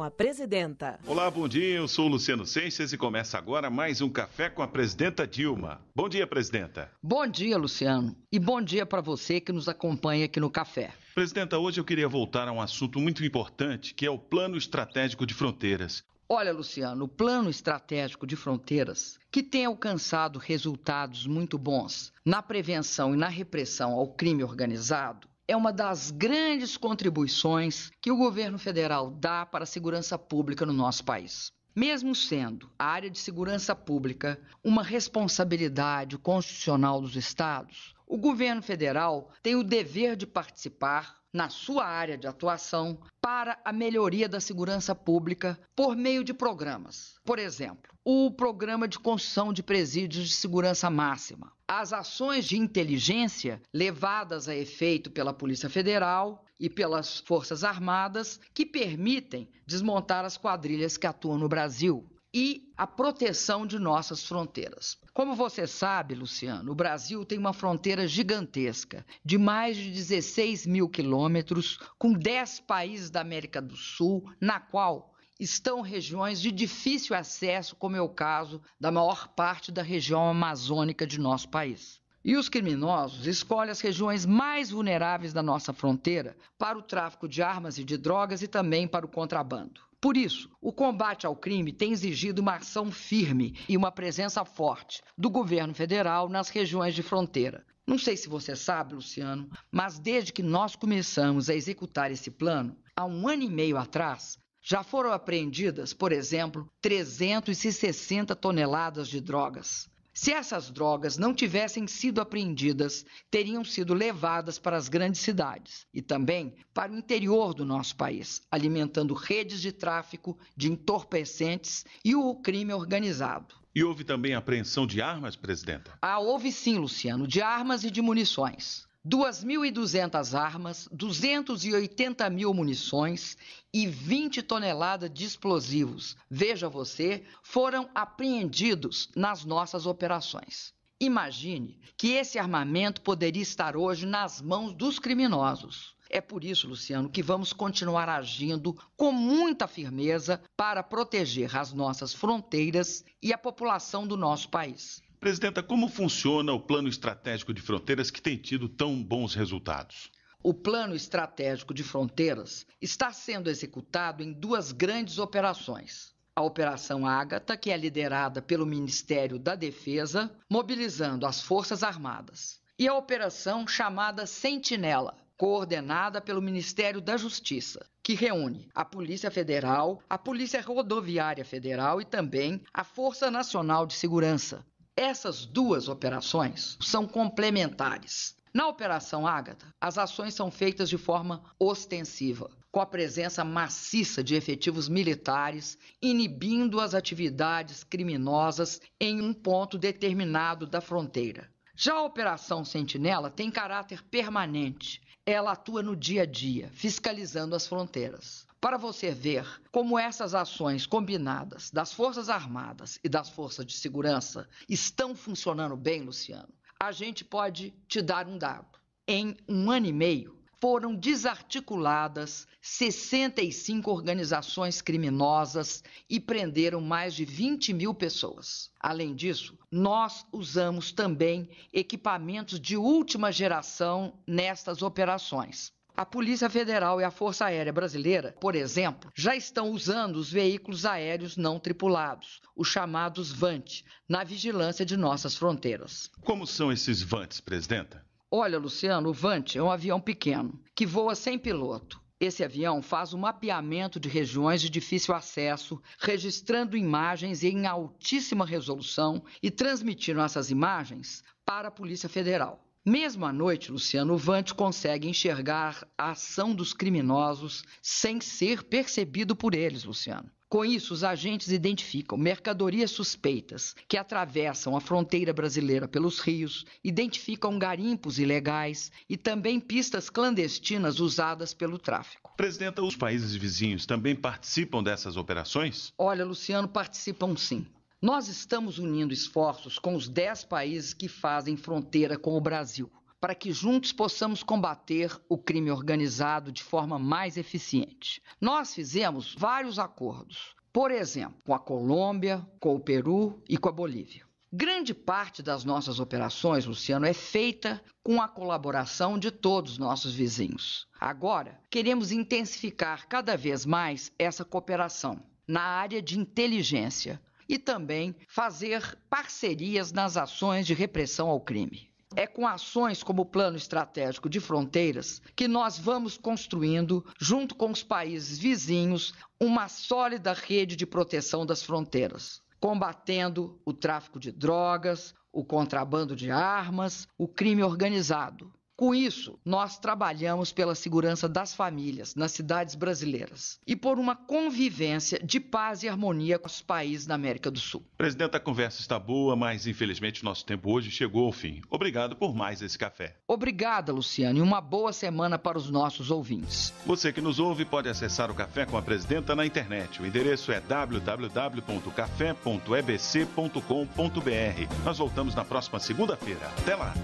com a presidenta. Olá, bom dia. Eu sou Luciano Seixas e começa agora mais um Café com a presidenta Dilma. Bom dia, presidenta. Bom dia, Luciano. E bom dia para você que nos acompanha aqui no Café. Presidenta, hoje eu queria voltar a um assunto muito importante, que é o Plano Estratégico de Fronteiras. Olha, Luciano, o Plano Estratégico de Fronteiras, que tem alcançado resultados muito bons na prevenção e na repressão ao crime organizado, é uma das grandes contribuições que o governo federal dá para a segurança pública no nosso país. Mesmo sendo a área de segurança pública uma responsabilidade constitucional dos estados, o governo federal tem o dever de participar na sua área de atuação para a melhoria da segurança pública por meio de programas. Por exemplo, o Programa de Construção de Presídios de Segurança Máxima. As ações de inteligência levadas a efeito pela Polícia Federal e pelas Forças Armadas que permitem desmontar as quadrilhas que atuam no Brasil e a proteção de nossas fronteiras. Como você sabe, Luciano, o Brasil tem uma fronteira gigantesca, de mais de 16 mil quilômetros, com 10 países da América do Sul, na qual estão regiões de difícil acesso, como é o caso da maior parte da região amazônica de nosso país. E os criminosos escolhem as regiões mais vulneráveis da nossa fronteira para o tráfico de armas e de drogas e também para o contrabando. Por isso, o combate ao crime tem exigido uma ação firme e uma presença forte do governo federal nas regiões de fronteira. Não sei se você sabe, Luciano, mas desde que nós começamos a executar esse plano, há um ano e meio atrás, já foram apreendidas, por exemplo, 360 toneladas de drogas, se essas drogas não tivessem sido apreendidas, teriam sido levadas para as grandes cidades e também para o interior do nosso país, alimentando redes de tráfico de entorpecentes e o crime organizado. E houve também apreensão de armas, presidenta? Ah, houve sim, Luciano, de armas e de munições. 2.200 armas, 280 mil munições e 20 toneladas de explosivos, veja você, foram apreendidos nas nossas operações. Imagine que esse armamento poderia estar hoje nas mãos dos criminosos. É por isso, Luciano, que vamos continuar agindo com muita firmeza para proteger as nossas fronteiras e a população do nosso país. Presidenta, como funciona o Plano Estratégico de Fronteiras que tem tido tão bons resultados? O Plano Estratégico de Fronteiras está sendo executado em duas grandes operações. A Operação Ágata, que é liderada pelo Ministério da Defesa, mobilizando as Forças Armadas, e a operação chamada Sentinela, coordenada pelo Ministério da Justiça, que reúne a Polícia Federal, a Polícia Rodoviária Federal e também a Força Nacional de Segurança, essas duas operações são complementares. Na Operação Ágata, as ações são feitas de forma ostensiva, com a presença maciça de efetivos militares, inibindo as atividades criminosas em um ponto determinado da fronteira. Já a Operação Sentinela tem caráter permanente. Ela atua no dia a dia, fiscalizando as fronteiras para você ver como essas ações combinadas das Forças Armadas e das Forças de Segurança estão funcionando bem, Luciano, a gente pode te dar um dado. Em um ano e meio, foram desarticuladas 65 organizações criminosas e prenderam mais de 20 mil pessoas. Além disso, nós usamos também equipamentos de última geração nestas operações. A Polícia Federal e a Força Aérea Brasileira, por exemplo, já estão usando os veículos aéreos não tripulados, os chamados VANT, na vigilância de nossas fronteiras. Como são esses VANTs, presidenta? Olha, Luciano, o VANT é um avião pequeno que voa sem piloto. Esse avião faz o mapeamento de regiões de difícil acesso, registrando imagens em altíssima resolução e transmitindo essas imagens para a Polícia Federal. Mesmo à noite, Luciano Vantes consegue enxergar a ação dos criminosos sem ser percebido por eles, Luciano. Com isso, os agentes identificam mercadorias suspeitas que atravessam a fronteira brasileira pelos rios, identificam garimpos ilegais e também pistas clandestinas usadas pelo tráfico. Presidenta, os países vizinhos também participam dessas operações? Olha, Luciano, participam sim. Nós estamos unindo esforços com os 10 países que fazem fronteira com o Brasil, para que juntos possamos combater o crime organizado de forma mais eficiente. Nós fizemos vários acordos, por exemplo, com a Colômbia, com o Peru e com a Bolívia. Grande parte das nossas operações, Luciano, é feita com a colaboração de todos os nossos vizinhos. Agora, queremos intensificar cada vez mais essa cooperação na área de inteligência, e também fazer parcerias nas ações de repressão ao crime. É com ações como o Plano Estratégico de Fronteiras que nós vamos construindo, junto com os países vizinhos, uma sólida rede de proteção das fronteiras, combatendo o tráfico de drogas, o contrabando de armas, o crime organizado com isso, nós trabalhamos pela segurança das famílias nas cidades brasileiras e por uma convivência de paz e harmonia com os países da América do Sul. Presidente, a conversa está boa, mas infelizmente nosso tempo hoje chegou ao fim. Obrigado por mais esse café. Obrigada, Luciano, e uma boa semana para os nossos ouvintes. Você que nos ouve pode acessar o Café com a Presidenta na internet. O endereço é www.café.ebc.com.br. Nós voltamos na próxima segunda-feira. Até lá!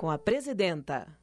com a presidenta.